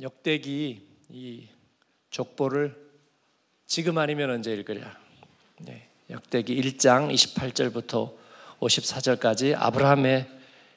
역대기 이 족보를 지금 아니면 언제 읽으랴. 네. 역대기 1장 28절부터 54절까지 아브라함의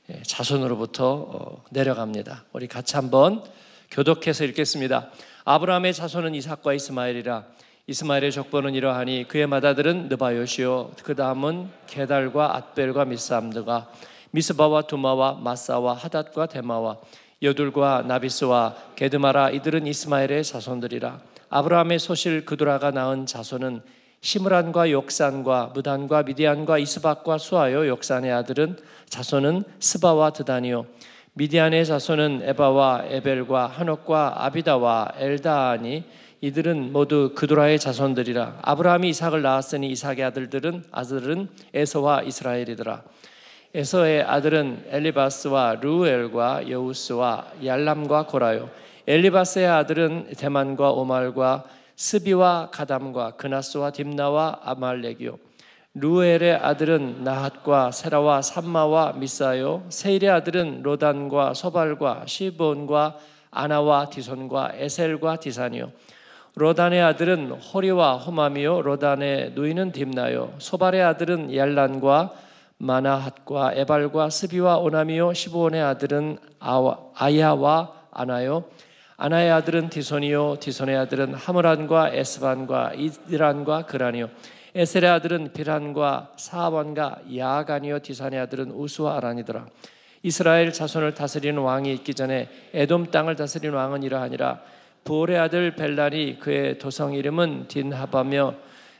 예, 자손으로부터 어, 내려갑니다. 우리 같이 한번 교독해서 읽겠습니다. 아브라함의 자손은 이삭과 이스마엘이라 이스마엘의 족보는 이러하니 그의 마다들은 느바요시오 그 다음은 게달과 앗벨과 미스암드가 미스바와 두마와 마사와 하닷과 데마와 여둘과 나비스와 게드마라 이들은 이스마엘의 자손들이라 아브라함의 소실 그두라가 낳은 자손은 시므란과 욕산과 무단과 미디안과 이스박과 수하여 욕산의 아들은 자손은 스바와 드다니요 미디안의 자손은 에바와 에벨과 한옥과 아비다와 엘다하니 이들은 모두 그두라의 자손들이라 아브라함이 이삭을 낳았으니 이삭의 아들들은 아들은 에서와 이스라엘이더라 에서의 아들은 엘리바스와 루엘과 여우스와 얄람과 고라요. 엘리바스의 아들은 대만과 오말과 스비와 가담과 그나스와 딥나와 아말렉이요. 루엘의 아들은 나핫과 세라와 삼마와 미사요. 세일의 아들은 로단과 소발과 시본과 아나와 디손과 에셀과 디산이요. 로단의 아들은 호리와 호맘이요. 로단의 누이는 딥나요. 소발의 아들은 얄란과 마나핫과 에발과 스비와 오나미요 시브온의 아들은 아야와 아나요 아나의 아들은 디손이요 디손의 아들은 하므란과 에스반과 이드란과 그라니요 에셀의 아들은 비란과 사반과 야간이요 디산의 아들은 우수와 아란이더라 이스라엘 자손을 다스리는 왕이 있기 전에 에돔 땅을 다스리는 왕은 이러하니라 부올의 아들 벨란이 그의 도성 이름은 딘하바며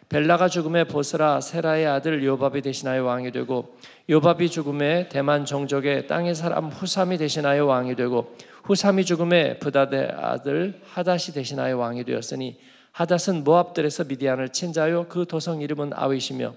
벨라가 죽음에 보스라 세라의 아들 요밥이 대신하여 왕이 되고 요밥이 죽음에 대만 정족의 땅의 사람 후삼이 대신하여 왕이 되고 후삼이 죽음에 부다의 아들 하닷이 대신하여 왕이 되었으니 하닷은 모압들에서 미디안을 친 자요 그 도성 이름은 아윗이며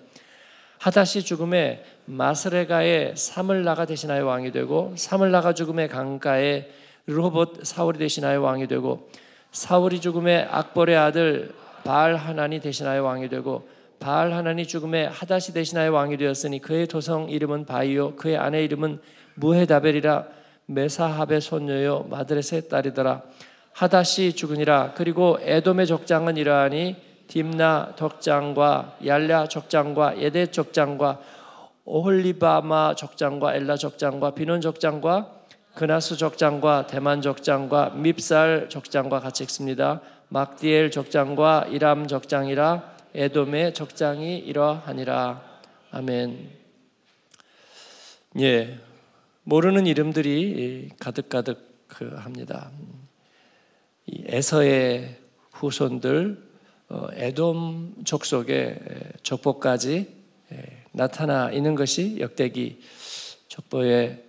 하닷이 죽음에 마스레가의 사물라가 대신하여 왕이 되고 사물라가 죽음에 강가의 르호봇 사울이 대신하여 왕이 되고 사울이 죽음에 악벌의 아들 바알 하나니 대신하여 왕이 되고 바알 하나니 죽음에 하다시 대신하여 왕이 되었으니 그의 도성 이름은 바이오 그의 아내 이름은 무헤다벨이라 메사합의 손녀요 마드레스의 딸이더라 하다시 죽으니라 그리고 에돔의 적장은 이러하니 딤나 적장과 얄랴 적장과 예대 적장과 오홀리바마 적장과 엘라 적장과 비논 적장과 그나스 적장과 대만 적장과 밉살 적장과 같이 있습니다 막디엘 적장과 이람 적장이라 에돔의 적장이 이러하니라. 아멘. 예. 모르는 이름들이 가득가득 그 합니다. 에서의 후손들 어, 에돔 족속의 족보까지 나타나 있는 것이 역대기 족보의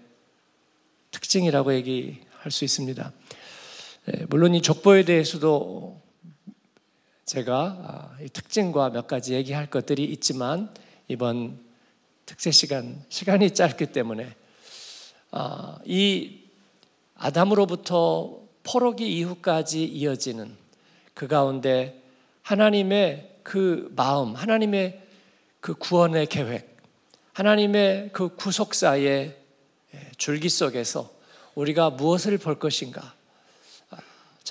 특징이라고 얘기할 수 있습니다. 예, 물론 이 족보에 대해서도 제가 아, 특징과 몇 가지 얘기할 것들이 있지만 이번 특세 시간 시간이 짧기 때문에 아, 이 아담으로부터 포로기 이후까지 이어지는 그 가운데 하나님의 그 마음, 하나님의 그 구원의 계획, 하나님의 그 구속사의 예, 줄기 속에서 우리가 무엇을 볼 것인가?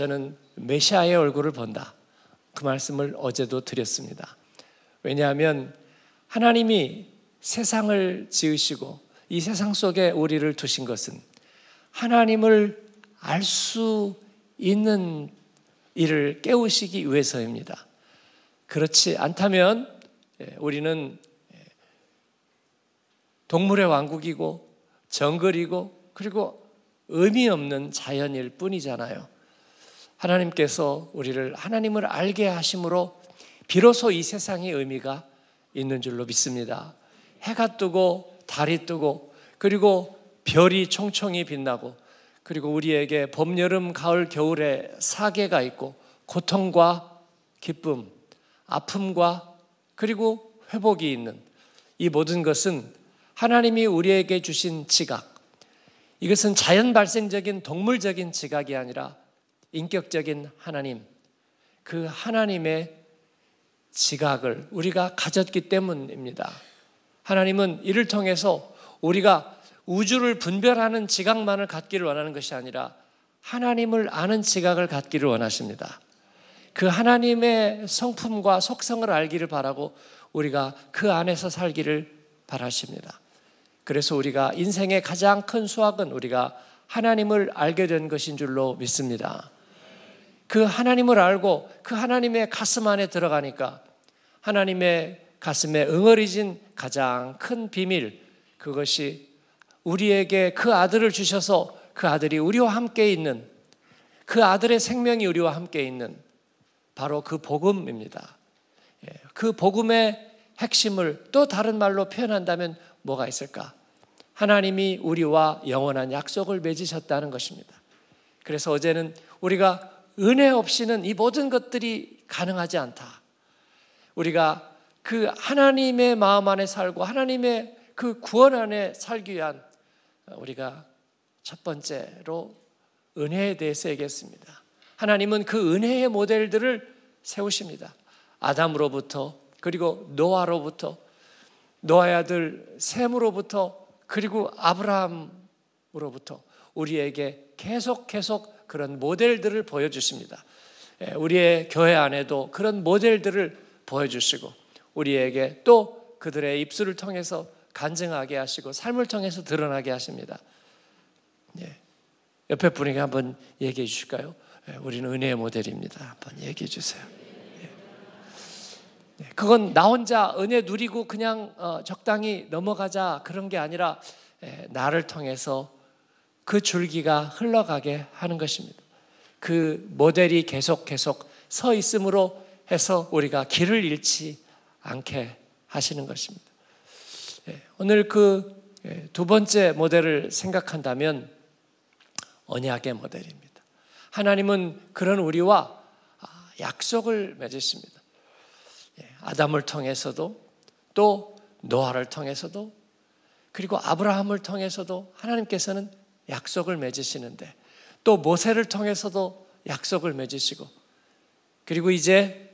저는 메시아의 얼굴을 본다. 그 말씀을 어제도 드렸습니다. 왜냐하면 하나님이 세상을 지으시고 이 세상 속에 우리를 두신 것은 하나님을 알 수 있는 일을 깨우시기 위해서입니다. 그렇지 않다면 예, 우리는 예, 동물의 왕국이고 정글이고 그리고 의미 없는 자연일 뿐이잖아요. 하나님께서 우리를 하나님을 알게 하심으로 비로소 이 세상의 의미가 있는 줄로 믿습니다. 해가 뜨고 달이 뜨고 그리고 별이 총총히 빛나고 그리고 우리에게 봄, 여름, 가을, 겨울에 사계가 있고 고통과 기쁨, 아픔과 그리고 회복이 있는 이 모든 것은 하나님이 우리에게 주신 지각. 이것은 자연 발생적인 동물적인 지각이 아니라 인격적인 하나님, 그 하나님의 지각을 우리가 가졌기 때문입니다. 하나님은 이를 통해서 우리가 우주를 분별하는 지각만을 갖기를 원하는 것이 아니라 하나님을 아는 지각을 갖기를 원하십니다. 그 하나님의 성품과 속성을 알기를 바라고 우리가 그 안에서 살기를 바라십니다. 그래서 우리가 인생의 가장 큰 수학은 우리가 하나님을 알게 된 것인 줄로 믿습니다. 그 하나님을 알고 그 하나님의 가슴 안에 들어가니까 하나님의 가슴에 응어리진 가장 큰 비밀 그것이 우리에게 그 아들을 주셔서 그 아들이 우리와 함께 있는 그 아들의 생명이 우리와 함께 있는 바로 그 복음입니다. 예, 그 복음의 핵심을 또 다른 말로 표현한다면 뭐가 있을까? 하나님이 우리와 영원한 약속을 맺으셨다는 것입니다. 그래서 어제는 우리가 은혜 없이는 이 모든 것들이 가능하지 않다. 우리가 그 하나님의 마음 안에 살고 하나님의 그 구원 안에 살기 위한 우리가 첫 번째로 은혜에 대해서 얘기했습니다. 하나님은 그 은혜의 모델들을 세우십니다. 아담으로부터 그리고 노아로부터 노아의 아들 샘으로부터 그리고 아브라함으로부터 우리에게 계속 계속 그런 모델들을 보여주십니다. 예, 우리의 교회 안에도 그런 모델들을 보여주시고 우리에게 또 그들의 입술을 통해서 간증하게 하시고 삶을 통해서 드러나게 하십니다. 예, 옆에 분에게 한번 얘기해 주실까요? 예, 우리는 은혜의 모델입니다. 한번 얘기해 주세요. 그건 나 혼자 은혜 누리고 그냥 어, 적당히 넘어가자 그런 게 아니라 나를 통해서 그 줄기가 흘러가게 하는 것입니다. 그 모델이 계속 계속 서 있음으로 해서 우리가 길을 잃지 않게 하시는 것입니다. 예, 오늘 그두 예, 번째 모델을 생각한다면 언약의 모델입니다. 하나님은 그런 우리와 아, 약속을 맺으십니다. 예, 아담을 통해서도 또 노아를 통해서도 그리고 아브라함을 통해서도 하나님께서는 약속을 맺으시는데 또 모세를 통해서도 약속을 맺으시고 그리고 이제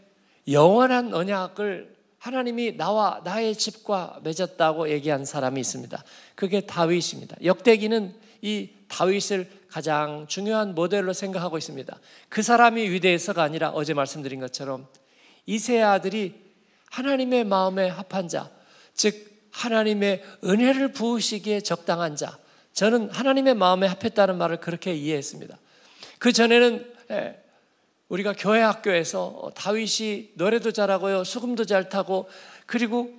영원한 언약을 하나님이 나와 나의 집과 맺었다고 얘기한 사람이 있습니다. 그게 다윗입니다. 역대기는 이 다윗을 가장 중요한 모델로 생각하고 있습니다. 그 사람이 위대해서가 아니라 어제 말씀드린 것처럼 이 세 아들이 하나님의 마음에 합한 자, 즉 하나님의 은혜를 부으시기에 적당한 자, 저는 하나님의 마음에 합했다는 말을 그렇게 이해했습니다. 그 전에는 예, 우리가 교회 학교에서 다윗이 노래도 잘하고요, 수금도 잘 타고, 그리고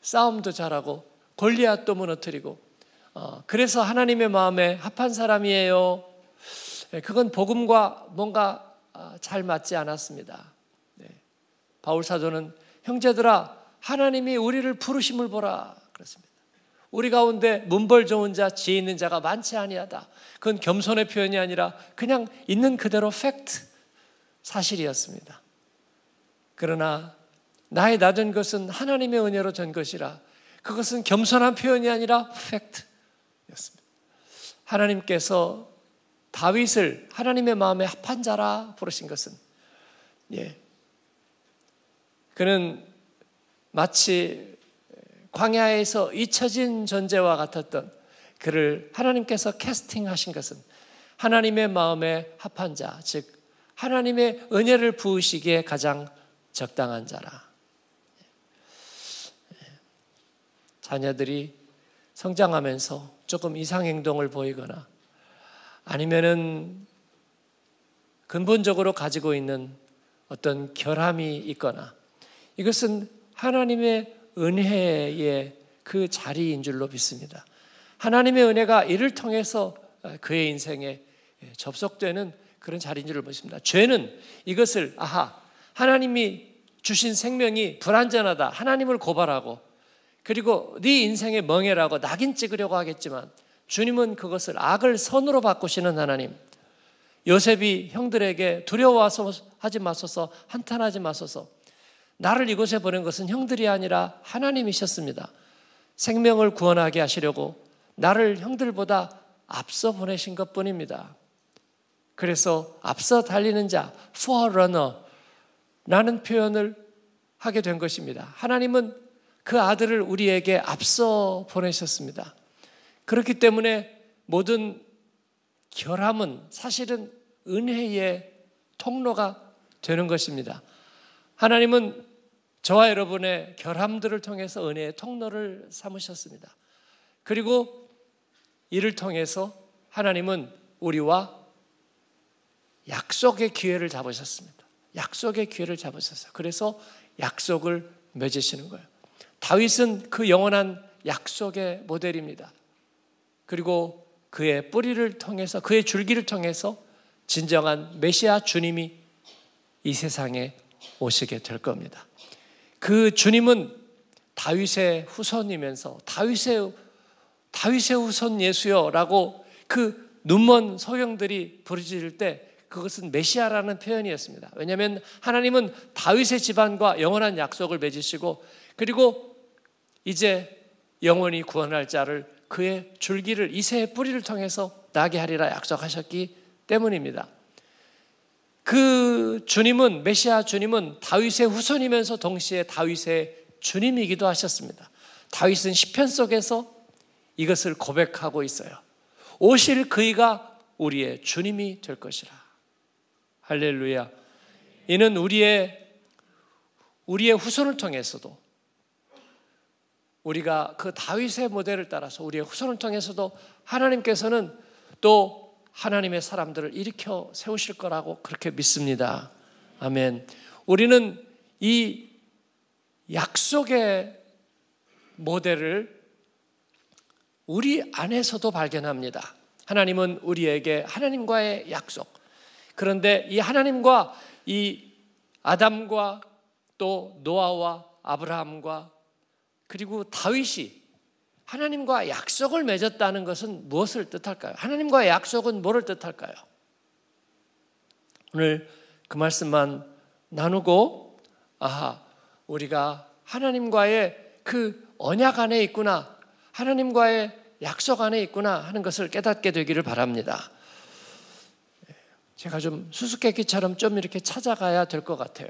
싸움도 잘하고, 골리앗도 무너뜨리고, 어, 그래서 하나님의 마음에 합한 사람이에요. 예, 그건 복음과 뭔가 아, 잘 맞지 않았습니다. 네. 바울 사도는 형제들아 하나님이 우리를 부르심을 보라 그랬습니다. 우리 가운데 문벌 좋은 자, 지혜 있는 자가 많지 아니하다. 그건 겸손의 표현이 아니라 그냥 있는 그대로 팩트, 사실이었습니다. 그러나 나의 낮은 것은 하나님의 은혜로 전 것이라 그것은 겸손한 표현이 아니라 팩트였습니다. 하나님께서 다윗을 하나님의 마음에 합한 자라 부르신 것은 예. 그는 마치 광야에서 잊혀진 존재와 같았던 그를 하나님께서 캐스팅하신 것은 하나님의 마음에 합한 자, 즉 하나님의 은혜를 부으시기에 가장 적당한 자라. 자녀들이 성장하면서 조금 이상 행동을 보이거나 아니면은 근본적으로 가지고 있는 어떤 결함이 있거나 이것은 하나님의 은혜의 그 자리인 줄로 믿습니다. 하나님의 은혜가 이를 통해서 그의 인생에 접속되는 그런 자리인 줄을 믿습니다. 죄는 이것을 아하 하나님이 주신 생명이 불완전하다 하나님을 고발하고 그리고 네 인생의 멍해라고 낙인 찍으려고 하겠지만 주님은 그것을 악을 선으로 바꾸시는 하나님. 요셉이 형들에게 두려워서 하지 마소서 한탄하지 마소서 나를 이곳에 보낸 것은 형들이 아니라 하나님이셨습니다. 생명을 구원하게 하시려고 나를 형들보다 앞서 보내신 것 뿐입니다. 그래서 앞서 달리는 자, forerunner라는 표현을 하게 된 것입니다. 하나님은 그 아들을 우리에게 앞서 보내셨습니다. 그렇기 때문에 모든 결함은 사실은 은혜의 통로가 되는 것입니다. 하나님은 저와 여러분의 결함들을 통해서 은혜의 통로를 삼으셨습니다. 그리고 이를 통해서 하나님은 우리와 약속의 기회를 잡으셨습니다. 약속의 기회를 잡으셨어요. 그래서 약속을 맺으시는 거예요. 다윗은 그 영원한 약속의 모델입니다. 그리고 그의 뿌리를 통해서 그의 줄기를 통해서 진정한 메시아 주님이 이 세상에 오시게 될 겁니다. 그 주님은 다윗의 후손이면서 다윗의 다윗의 후손 예수여라고 그 눈먼 소경들이 부르짖을 때 그것은 메시아라는 표현이었습니다. 왜냐하면 하나님은 다윗의 집안과 영원한 약속을 맺으시고 그리고 이제 영원히 구원할 자를 그의 줄기를 이새의 뿌리를 통해서 나게 하리라 약속하셨기 때문입니다. 그 주님은 메시아 주님은 다윗의 후손이면서 동시에 다윗의 주님이기도 하셨습니다. 다윗은 시편 속에서 이것을 고백하고 있어요. 오실 그이가 우리의 주님이 될 것이라. 할렐루야. 이는 우리의 우리의 후손을 통해서도 우리가 그 다윗의 모델을 따라서 우리의 후손을 통해서도 하나님께서는 또 하나님의 사람들을 일으켜 세우실 거라고 그렇게 믿습니다. 아멘. 우리는 이 약속의 모델을 우리 안에서도 발견합니다. 하나님은 우리에게 하나님과의 약속. 그런데 이 하나님과 이 아담과 또 노아와 아브라함과 그리고 다윗이 하나님과 약속을 맺었다는 것은 무엇을 뜻할까요? 하나님과 약속은 뭐를 뜻할까요? 오늘 그 말씀만 나누고 아하 우리가 하나님과의 그 언약 안에 있구나 하나님과의 약속 안에 있구나 하는 것을 깨닫게 되기를 바랍니다. 제가 좀 수수께끼처럼 좀 이렇게 찾아가야 될 것 같아요.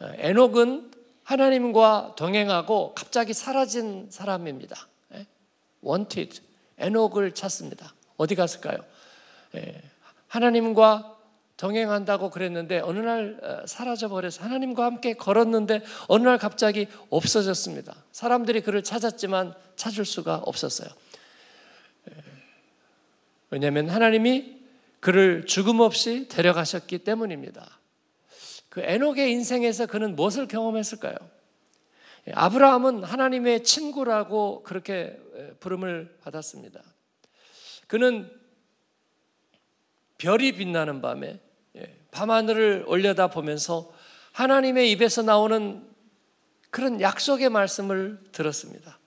에녹은 하나님과 동행하고 갑자기 사라진 사람입니다. wanted, 에녹을 찾습니다. 어디 갔을까요? 예, 하나님과 동행한다고 그랬는데 어느 날 어, 사라져 버려서 하나님과 함께 걸었는데 어느 날 갑자기 없어졌습니다. 사람들이 그를 찾았지만 찾을 수가 없었어요. 예, 왜냐하면 하나님이 그를 죽음 없이 데려가셨기 때문입니다. 그 에녹의 인생에서 그는 무엇을 경험했을까요? 아브라함은 하나님의 친구라고 그렇게 부름을 받았습니다. 그는 별이 빛나는 밤에 예, 밤하늘을 올려다 보면서 하나님의 입에서 나오는 그런 약속의 말씀을 들었습니다.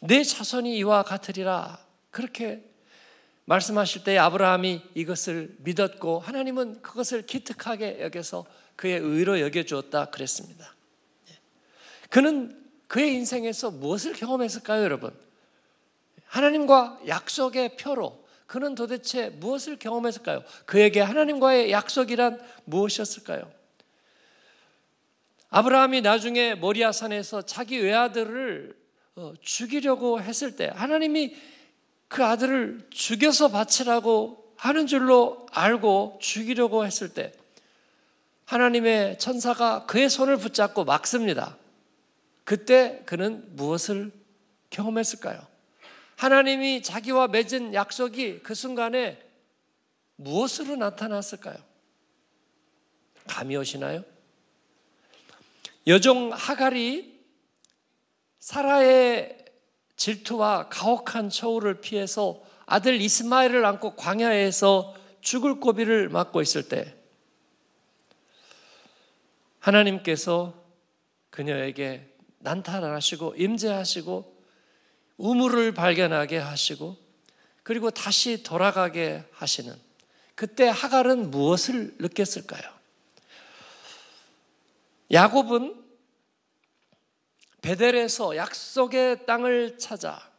내 자손이 이와 같으리라 그렇게 말씀하실 때 아브라함이 이것을 믿었고 하나님은 그것을 기특하게 여겨서 그의 의로 여겨 주었다 그랬습니다. 그는 그의 인생에서 무엇을 경험했을까요, 여러분? 하나님과 약속의 표로 그는 도대체 무엇을 경험했을까요? 그에게 하나님과의 약속이란 무엇이었을까요? 아브라함이 나중에 모리아산에서 자기 외아들을 어, 죽이려고 했을 때 하나님이 그 아들을 죽여서 바치라고 하는 줄로 알고 죽이려고 했을 때 하나님의 천사가 그의 손을 붙잡고 막습니다. 그때 그는 무엇을 경험했을까요? 하나님이 자기와 맺은 약속이 그 순간에 무엇으로 나타났을까요? 감이 오시나요? 여종 하갈이 사라의 질투와 가혹한 처우를 피해서 아들 이스마엘을 안고 광야에서 죽을 고비를 맞고 있을 때 하나님께서 그녀에게 난타하시고 임재하시고 우물을 발견하게 하시고 그리고 다시 돌아가게 하시는 그때 하갈은 무엇을 느꼈을까요? 야곱은 베델에서 약속의 땅을 찾아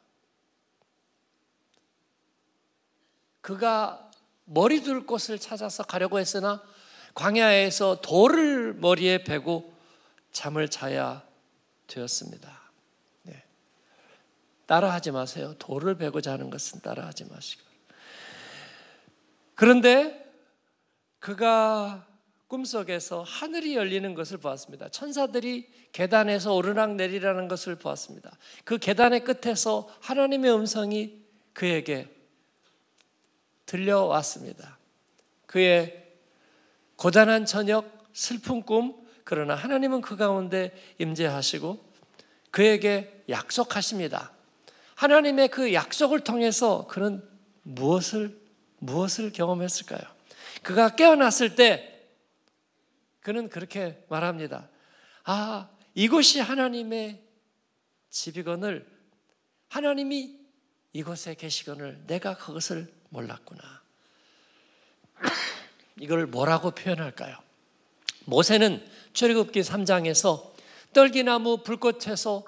그가 머리 둘 곳을 찾아서 가려고 했으나 광야에서 돌을 머리에 베고 잠을 자야 되었습니다. 네. 따라하지 마세요. 돌을 베고자 하는 것은 따라하지 마시고. 그런데 그가 꿈속에서 하늘이 열리는 것을 보았습니다. 천사들이 계단에서 오르락 내리라는 것을 보았습니다. 그 계단의 끝에서 하나님의 음성이 그에게 들려왔습니다. 그의 고단한 저녁, 슬픈 꿈, 그러나 하나님은 그 가운데 임재하시고 그에게 약속하십니다. 하나님의 그 약속을 통해서 그는 무엇을 무엇을 경험했을까요? 그가 깨어났을 때 그는 그렇게 말합니다. 아, 이곳이 하나님의 집이건을 하나님이 이곳에 계시건을 내가 그것을 몰랐구나. 이걸 뭐라고 표현할까요? 모세는 출애굽기 3장에서 떨기나무 불꽃에서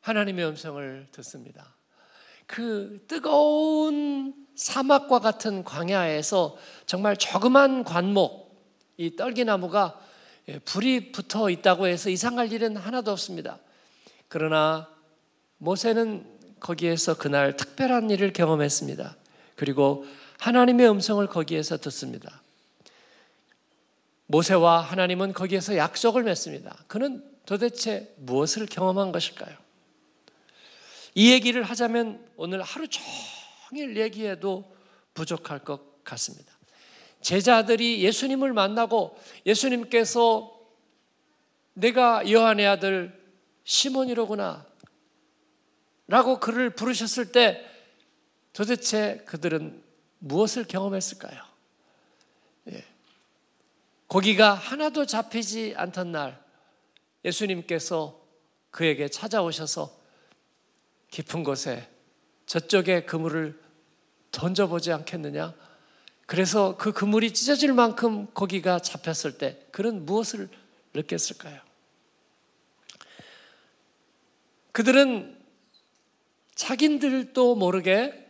하나님의 음성을 듣습니다. 그 뜨거운 사막과 같은 광야에서 정말 조그만 관목 이 떨기나무가 예, 불이 붙어 있다고 해서 이상할 일은 하나도 없습니다. 그러나 모세는 거기에서 그날 특별한 일을 경험했습니다. 그리고 하나님의 음성을 거기에서 듣습니다. 모세와 하나님은 거기에서 약속을 맺습니다. 그는 도대체 무엇을 경험한 것일까요? 이 얘기를 하자면 오늘 하루 종일 얘기해도 부족할 것 같습니다. 제자들이 예수님을 만나고 예수님께서 내가 요한의 아들 시몬이로구나 라고 그를 부르셨을 때 도대체 그들은 무엇을 경험했을까요? 고기가 하나도 잡히지 않던 날 예수님께서 그에게 찾아오셔서 깊은 곳에 저쪽에 그물을 던져보지 않겠느냐? 그래서 그 그물이 찢어질 만큼 고기가 잡혔을 때 그는 무엇을 느꼈을까요? 그들은 자기들도 모르게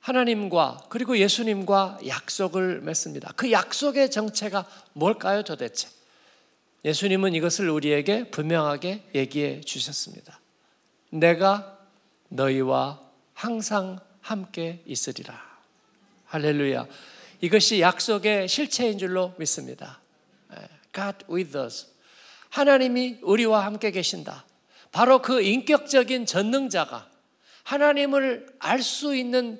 하나님과 그리고 예수님과 약속을 맺습니다. 그 약속의 정체가 뭘까요 도대체? 예수님은 이것을 우리에게 분명하게 얘기해 주셨습니다. 내가 너희와 항상 함께 있으리라. 할렐루야. 이것이 약속의 실체인 줄로 믿습니다. 예, God with us. 하나님이 우리와 함께 계신다. 바로 그 인격적인 전능자가 하나님을 알 수 있는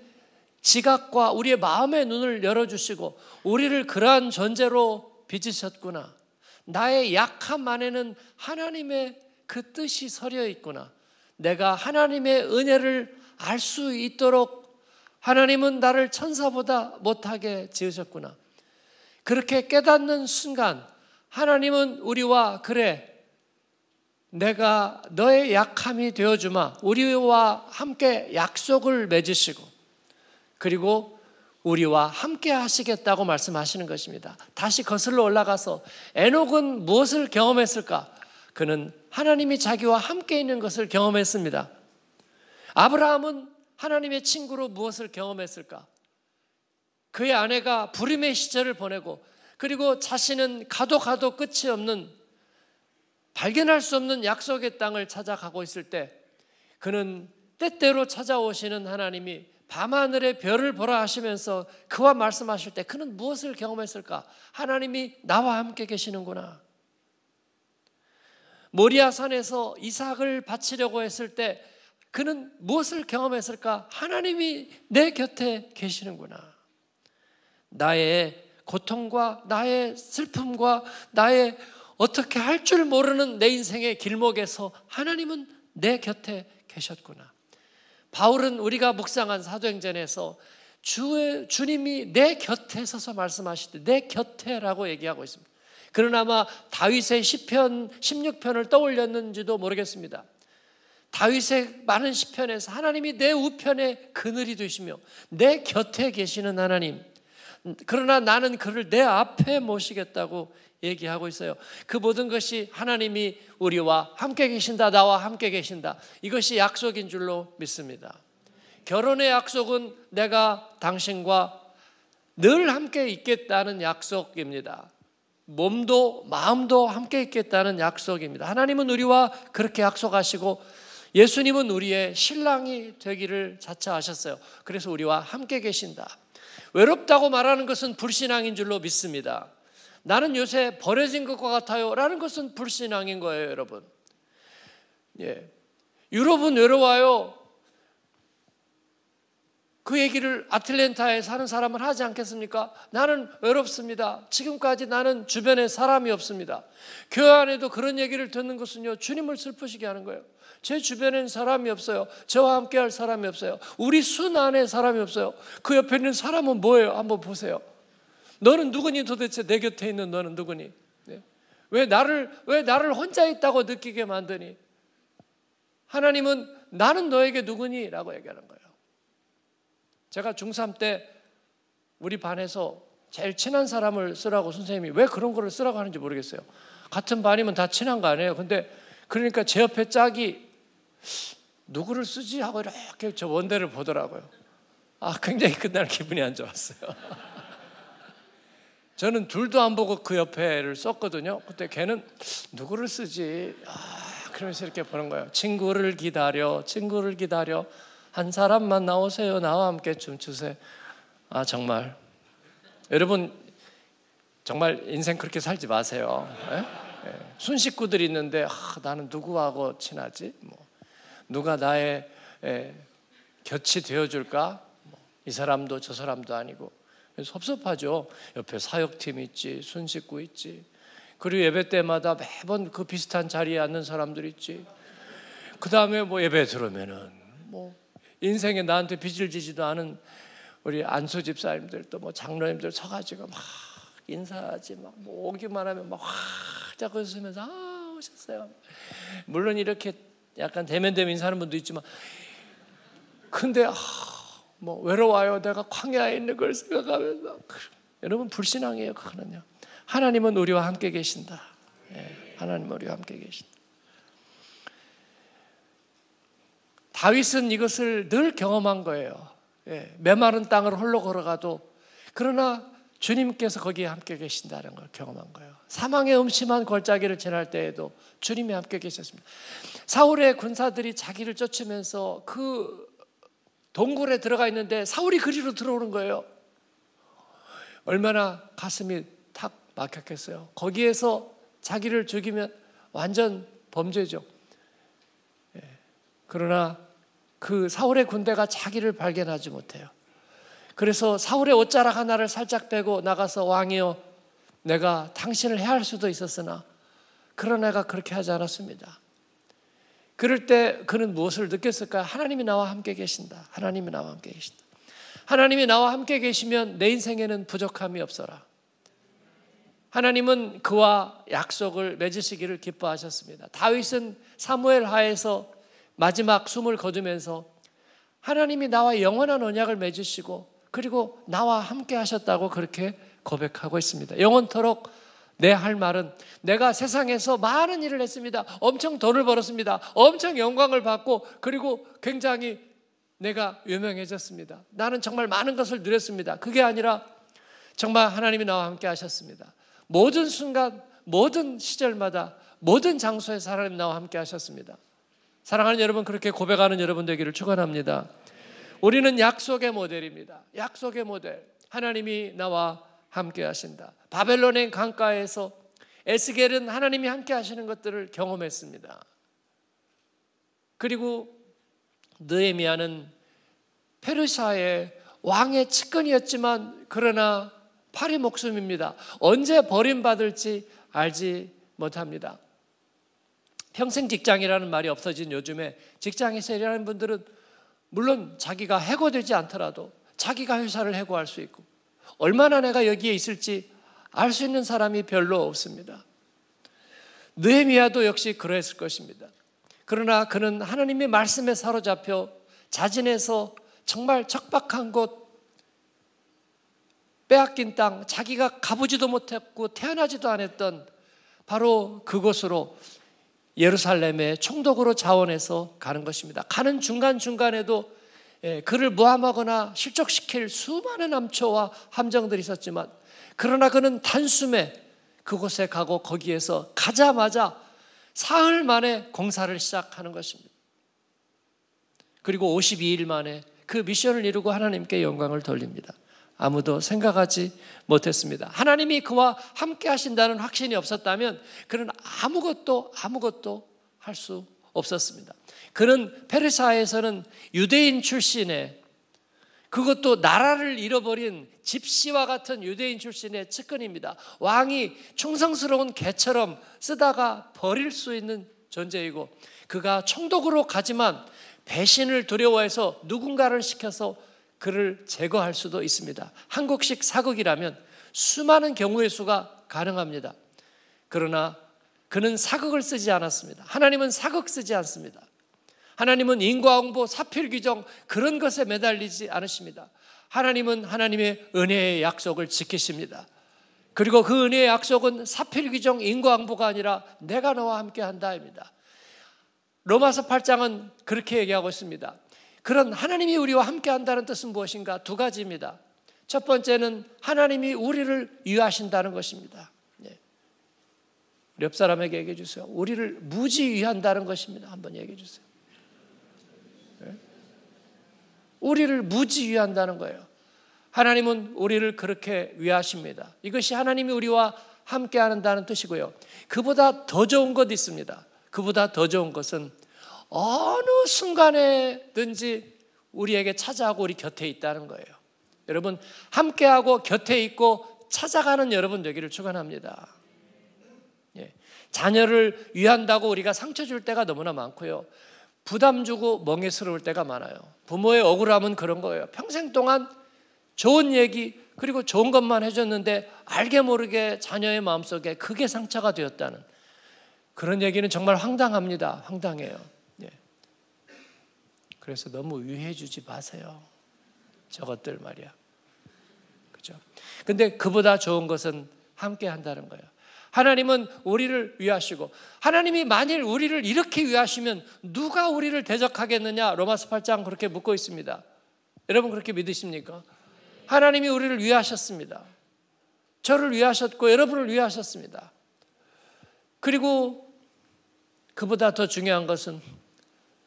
지각과 우리의 마음의 눈을 열어주시고 우리를 그러한 존재로 빚으셨구나. 나의 약함 안에는 하나님의 그 뜻이 서려 있구나. 내가 하나님의 은혜를 알 수 있도록 하나님은 나를 천사보다 못하게 지으셨구나. 그렇게 깨닫는 순간 하나님은 우리와 그래 내가 너의 약함이 되어주마 우리와 함께 약속을 맺으시고 그리고 우리와 함께 하시겠다고 말씀하시는 것입니다. 다시 거슬러 올라가서 에녹은 무엇을 경험했을까? 그는 하나님이 자기와 함께 있는 것을 경험했습니다. 아브라함은 하나님의 친구로 무엇을 경험했을까? 그의 아내가 불임의 시절을 보내고 그리고 자신은 가도 가도 끝이 없는 발견할 수 없는 약속의 땅을 찾아가고 있을 때 그는 때때로 찾아오시는 하나님이 밤하늘의 별을 보라 하시면서 그와 말씀하실 때 그는 무엇을 경험했을까? 하나님이 나와 함께 계시는구나. 모리아 산에서 이삭을 바치려고 했을 때 그는 무엇을 경험했을까? 하나님이 내 곁에 계시는구나. 나의 고통과 나의 슬픔과 나의 어떻게 할 줄 모르는 내 인생의 길목에서 하나님은 내 곁에 계셨구나. 바울은 우리가 묵상한 사도행전에서 주, 주님이 내 곁에 서서 말씀하시듯내 곁에라고 얘기하고 있습니다. 그러나 아마 다윗의 1 0편 16편을 떠올렸는지도 모르겠습니다. 다윗의 많은 시편에서 하나님이 내 우편에 그늘이 되시며 내 곁에 계시는 하나님. 그러나 나는 그를 내 앞에 모시겠다고 얘기하고 있어요. 그 모든 것이 하나님이 우리와 함께 계신다, 나와 함께 계신다. 이것이 약속인 줄로 믿습니다. 결혼의 약속은 내가 당신과 늘 함께 있겠다는 약속입니다. 몸도 마음도 함께 있겠다는 약속입니다. 하나님은 우리와 그렇게 약속하시고 예수님은 우리의 신랑이 되기를 자처하셨어요. 그래서 우리와 함께 계신다. 외롭다고 말하는 것은 불신앙인 줄로 믿습니다. 나는 요새 버려진 것과 같아요. 라는 것은 불신앙인 거예요, 여러분. 예. 유럽은 외로워요. 그 얘기를 아틀랜타에 사는 사람은 하지 않겠습니까? 나는 외롭습니다. 지금까지 나는 주변에 사람이 없습니다. 교회 안에도 그런 얘기를 듣는 것은요, 주님을 슬프시게 하는 거예요. 제 주변엔 사람이 없어요. 저와 함께 할 사람이 없어요. 우리 순 안에 사람이 없어요. 그 옆에 있는 사람은 뭐예요? 한번 보세요. 너는 누구니 도대체 내 곁에 있는 너는 누구니? 네. 왜 나를 왜 나를 혼자 있다고 느끼게 만드니? 하나님은 나는 너에게 누구니라고 얘기하는 거예요. 제가 중3 때 우리 반에서 제일 친한 사람을 쓰라고 선생님이 왜 그런 거를 쓰라고 하는지 모르겠어요. 같은 반이면 다 친한 거 아니에요. 근데 그러니까 제 옆에 짝이 누구를 쓰지 하고 이렇게 저 원대를 보더라고요. 아, 굉장히 그날 기분이 안 좋았어요. 저는 둘도 안 보고 그 옆에를 썼거든요. 그때 걔는 누구를 쓰지? 아, 그러면서 이렇게 보는 거예요. 친구를 기다려, 친구를 기다려. 한 사람만 나오세요. 나와 함께 춤추세요. 아, 정말. 여러분, 정말 인생 그렇게 살지 마세요. 예? 예. 순식구들이 있는데, 아, 나는 누구하고 친하지? 뭐, 누가 나의 예, 곁이 되어줄까? 뭐, 이 사람도 저 사람도 아니고. 섭섭하죠. 옆에 사역팀 있지, 순식구 있지. 그리고 예배 때마다 매번 그 비슷한 자리에 앉는 사람들 있지. 그 다음에 뭐 예배 들으면은 뭐 인생에 나한테 빚을 지지도 않은 우리 안수 집사님들 도뭐 장로님들 서가지고 막 인사하지 막뭐 오기만 하면 막 활짝 웃으면서 아 오셨어요. 물론 이렇게 약간 대면 대면 인사하는 분도 있지만 근데 아뭐 외로워요. 내가 광야에 있는 걸 생각하면 서 여러분 불신앙이에요. 그거는요. 하나님은 우리와 함께 계신다. 예, 하나님은 우리와 함께 계신다. 다윗은 이것을 늘 경험한 거예요. 예, 메마른 땅을 홀로 걸어가도 그러나 주님께서 거기에 함께 계신다는 걸 경험한 거예요. 사망의 음침한 골짜기를 지날 때에도 주님이 함께 계셨습니다. 사울의 군사들이 자기를 쫓으면서 그 동굴에 들어가 있는데 사울이 그리로 들어오는 거예요. 얼마나 가슴이 탁 막혔겠어요. 거기에서 자기를 죽이면 완전 범죄죠. 예. 그러나 그 사울의 군대가 자기를 발견하지 못해요. 그래서 사울의 옷자락 하나를 살짝 빼고 나가서 왕이여 내가 당신을 해할 수도 있었으나 그런 애가 그렇게 하지 않았습니다. 그럴 때 그는 무엇을 느꼈을까? 하나님이 나와 함께 계신다. 하나님이 나와 함께 계신다. 하나님이 나와 함께 계시면 내 인생에는 부족함이 없어라. 하나님은 그와 약속을 맺으시기를 기뻐하셨습니다. 다윗은 사무엘 하에서 마지막 숨을 거두면서 하나님이 나와 영원한 언약을 맺으시고 그리고 나와 함께 하셨다고 그렇게 고백하고 있습니다. 영원토록 내할 말은 내가 세상에서 많은 일을 했습니다. 엄청 돈을 벌었습니다. 엄청 영광을 받고 그리고 굉장히 내가 유명해졌습니다. 나는 정말 많은 것을 누렸습니다. 그게 아니라 정말 하나님이 나와 함께 하셨습니다. 모든 순간, 모든 시절마다, 모든 장소에서 하나님 나와 함께 하셨습니다. 사랑하는 여러분, 그렇게 고백하는 여러분 되기를 축원합니다. 우리는 약속의 모델입니다. 약속의 모델. 하나님이 나와 함께 하신다. 바벨론의 강가에서 에스겔은 하나님이 함께 하시는 것들을 경험했습니다. 그리고 느헤미야는 페르시아의 왕의 측근이었지만 그러나 파리 목숨입니다. 언제 버림받을지 알지 못합니다. 평생 직장이라는 말이 없어진 요즘에 직장에서 일하는 분들은 물론 자기가 해고되지 않더라도 자기가 회사를 해고할 수 있고 얼마나 내가 여기에 있을지 알 수 있는 사람이 별로 없습니다. 느헤미야도 역시 그러했을 것입니다. 그러나 그는 하나님의 말씀에 사로잡혀 자진해서 정말 척박한 곳, 빼앗긴 땅, 자기가 가보지도 못했고 태어나지도 않았던 바로 그곳으로 예루살렘의 총독으로 자원해서 가는 것입니다. 가는 중간중간에도 예, 그를 무함하거나 실족시킬 수많은 암초와 함정들이 있었지만 그러나 그는 단숨에 그곳에 가고 거기에서 가자마자 사흘 만에 공사를 시작하는 것입니다. 그리고 52일 만에 그 미션을 이루고 하나님께 영광을 돌립니다. 아무도 생각하지 못했습니다. 하나님이 그와 함께 하신다는 확신이 없었다면 그는 아무것도 아무것도 할수 없었습니다. 그는 페르사에서는 유대인 출신의 그것도 나라를 잃어버린 집시와 같은 유대인 출신의 측근입니다. 왕이 충성스러운 개처럼 쓰다가 버릴 수 있는 존재이고 그가 총독으로 가지만 배신을 두려워해서 누군가를 시켜서 그를 제거할 수도 있습니다. 한국식 사극이라면 수많은 경우의 수가 가능합니다. 그러나 그는 사극을 쓰지 않았습니다. 하나님은 사극 쓰지 않습니다. 하나님은 인과응보, 사필귀정 그런 것에 매달리지 않으십니다. 하나님은 하나님의 은혜의 약속을 지키십니다. 그리고 그 은혜의 약속은 사필귀정, 인과응보가 아니라 내가 너와 함께한다입니다. 로마서 8장은 그렇게 얘기하고 있습니다. 그런 하나님이 우리와 함께한다는 뜻은 무엇인가? 두 가지입니다. 첫 번째는 하나님이 우리를 위하신다는 것입니다. 옆 사람에게 얘기해 주세요. 우리를 무지위한다는 것입니다. 한번 얘기해 주세요. 예? 우리를 무지위한다는 거예요. 하나님은 우리를 그렇게 위하십니다. 이것이 하나님이 우리와 함께 한다는 뜻이고요. 그보다 더 좋은 것 있습니다. 그보다 더 좋은 것은 어느 순간에든지 우리에게 찾아오고 우리 곁에 있다는 거예요. 여러분 함께하고 곁에 있고 찾아가는 여러분 되기를 축원합니다. 자녀를 위한다고 우리가 상처 줄 때가 너무나 많고요. 부담 주고 멍해스러울 때가 많아요. 부모의 억울함은 그런 거예요. 평생 동안 좋은 얘기 그리고 좋은 것만 해줬는데 알게 모르게 자녀의 마음속에 크게 상처가 되었다는 그런 얘기는 정말 황당합니다. 황당해요. 예. 그래서 너무 위해주지 마세요. 저것들 말이야. 그죠? 근데 그보다 좋은 것은 함께 한다는 거예요. 하나님은 우리를 위하시고 하나님이 만일 우리를 이렇게 위하시면 누가 우리를 대적하겠느냐 로마서 8장 그렇게 묻고 있습니다. 여러분 그렇게 믿으십니까? 하나님이 우리를 위하셨습니다. 저를 위하셨고 여러분을 위하셨습니다. 그리고 그보다 더 중요한 것은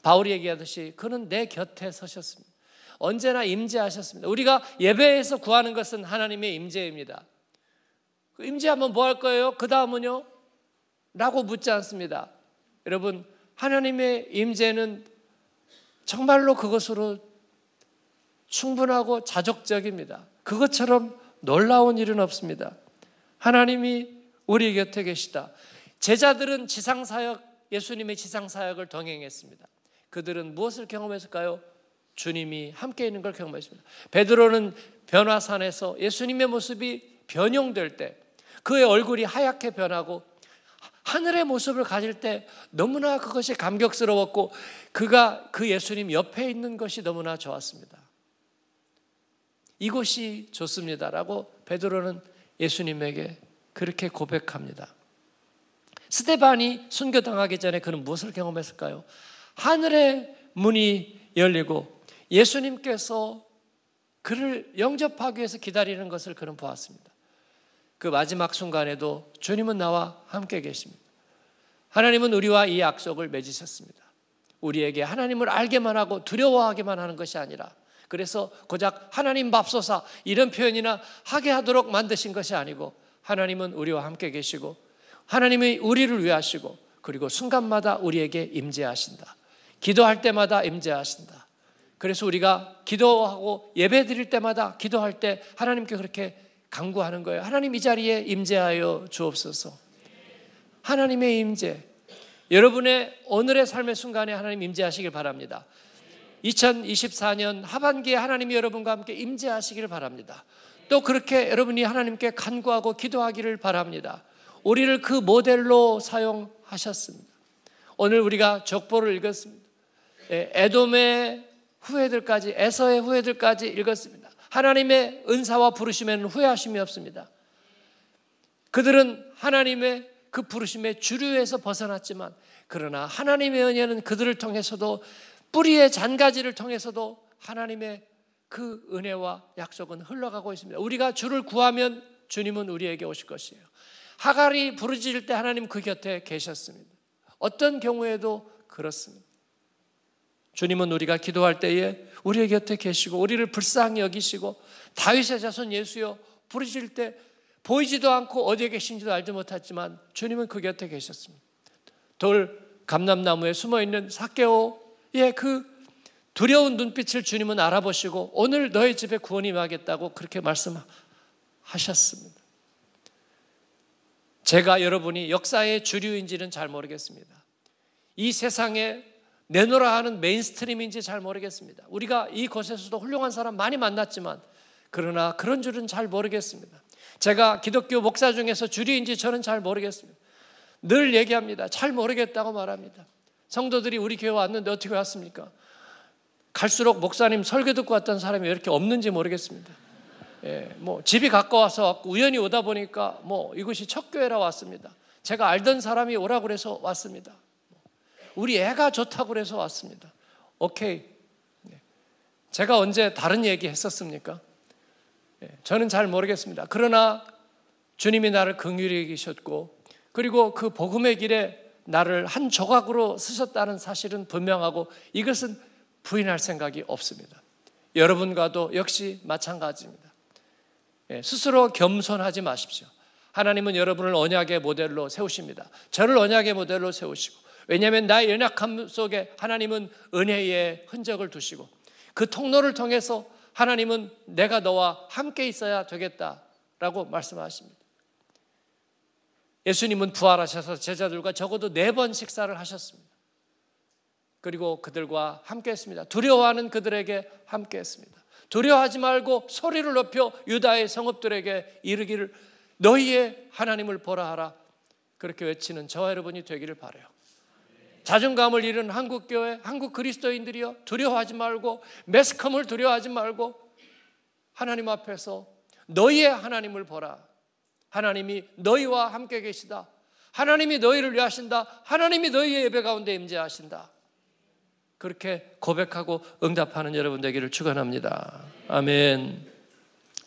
바울이 얘기하듯이 그는 내 곁에 서셨습니다. 언제나 임재하셨습니다. 우리가 예배에서 구하는 것은 하나님의 임재입니다. 임재하면 뭐할 거예요? 그 다음은요? 라고 묻지 않습니다. 여러분, 하나님의 임재는 정말로 그것으로 충분하고 자족적입니다. 그것처럼 놀라운 일은 없습니다. 하나님이 우리 곁에 계시다. 제자들은 지상사역, 예수님의 지상사역을 동행했습니다. 그들은 무엇을 경험했을까요? 주님이 함께 있는 걸 경험했습니다. 베드로는 변화산에서 예수님의 모습이 변형될 때 그의 얼굴이 하얗게 변하고 하늘의 모습을 가질 때 너무나 그것이 감격스러웠고 그가 그 예수님 옆에 있는 것이 너무나 좋았습니다. 이곳이 좋습니다라고 베드로는 예수님에게 그렇게 고백합니다. 스테반이 순교당하기 전에 그는 무엇을 경험했을까요? 하늘의 문이 열리고 예수님께서 그를 영접하기 위해서 기다리는 것을 그는 보았습니다. 그 마지막 순간에도 주님은 나와 함께 계십니다. 하나님은 우리와 이 약속을 맺으셨습니다. 우리에게 하나님을 알게만 하고 두려워하게만 하는 것이 아니라 그래서 고작 하나님 밥소사 이런 표현이나 하게 하도록 만드신 것이 아니고 하나님은 우리와 함께 계시고 하나님이 우리를 위하시고 그리고 순간마다 우리에게 임재하신다. 기도할 때마다 임재하신다. 그래서 우리가 기도하고 예배 드릴 때마다 기도할 때 하나님께 그렇게 강구하는 거예요. 하나님 이 자리에 임재하여 주옵소서. 하나님의 임재. 여러분의 오늘의 삶의 순간에 하나님 임재하시길 바랍니다. 2024년 하반기에 하나님이 여러분과 함께 임재하시기 바랍니다. 또 그렇게 여러분이 하나님께 간구하고 기도하기를 바랍니다. 우리를 그 모델로 사용하셨습니다. 오늘 우리가 적보를 읽었습니다. 예, 에돔의 후회들까지, 에서의 후회들까지 읽었습니다. 하나님의 은사와 부르심에는 후회하심이 없습니다. 그들은 하나님의 그 부르심의 주류에서 벗어났지만 그러나 하나님의 은혜는 그들을 통해서도 뿌리의 잔가지를 통해서도 하나님의 그 은혜와 약속은 흘러가고 있습니다. 우리가 주를 구하면 주님은 우리에게 오실 것이에요. 하갈이 부르짖을 때 하나님 그 곁에 계셨습니다. 어떤 경우에도 그렇습니다. 주님은 우리가 기도할 때에 우리의 곁에 계시고 우리를 불쌍히 여기시고 다윗의 자손 예수여 부르실 때 보이지도 않고 어디에 계신지도 알지 못했지만 주님은 그 곁에 계셨습니다. 돌 감람나무에 숨어 있는 사케오의 예, 그 두려운 눈빛을 주님은 알아보시고 오늘 너희 집에 구원이 임하겠다고 그렇게 말씀하셨습니다. 제가 여러분이 역사의 주류인지는 잘 모르겠습니다. 이 세상에 내놓으라 하는 메인스트림인지 잘 모르겠습니다. 우리가 이곳에서도 훌륭한 사람 많이 만났지만 그러나 그런 줄은 잘 모르겠습니다. 제가 기독교 목사 중에서 주리인지 저는 잘 모르겠습니다. 늘 얘기합니다. 잘 모르겠다고 말합니다. 성도들이 우리 교회 왔는데 어떻게 왔습니까? 갈수록 목사님 설교 듣고 왔던 사람이 이렇게 없는지 모르겠습니다. 예, 뭐 집이 가까워서 우연히 오다 보니까 뭐 이곳이 첫 교회라 왔습니다. 제가 알던 사람이 오라고 해서 왔습니다. 우리 애가 좋다고 해서 왔습니다. 오케이. 네. 제가 언제 다른 얘기 했었습니까? 네. 저는 잘 모르겠습니다. 그러나 주님이 나를 긍휼히 여기셨고 그리고 그 복음의 길에 나를 한 조각으로 쓰셨다는 사실은 분명하고 이것은 부인할 생각이 없습니다. 여러분과도 역시 마찬가지입니다. 네. 스스로 겸손하지 마십시오. 하나님은 여러분을 언약의 모델로 세우십니다. 저를 언약의 모델로 세우시고 왜냐하면 나의 연약함 속에 하나님은 은혜의 흔적을 두시고 그 통로를 통해서 하나님은 내가 너와 함께 있어야 되겠다라고 말씀하십니다. 예수님은 부활하셔서 제자들과 적어도 네 번 식사를 하셨습니다. 그리고 그들과 함께 했습니다. 두려워하는 그들에게 함께 했습니다. 두려워하지 말고 소리를 높여 유다의 성읍들에게 이르기를 너희의 하나님을 보라 하라. 그렇게 외치는 저와 여러분이 되기를 바래요. 자존감을 잃은 한국 교회, 한국 그리스도인들이여 두려워하지 말고 매스컴을 두려워하지 말고 하나님 앞에서 너희의 하나님을 보라. 하나님이 너희와 함께 계시다. 하나님이 너희를 위하신다. 하나님이 너희의 예배 가운데 임재하신다. 그렇게 고백하고 응답하는 여러분 되기를 축원합니다. 아멘.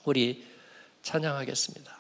우리 찬양하겠습니다.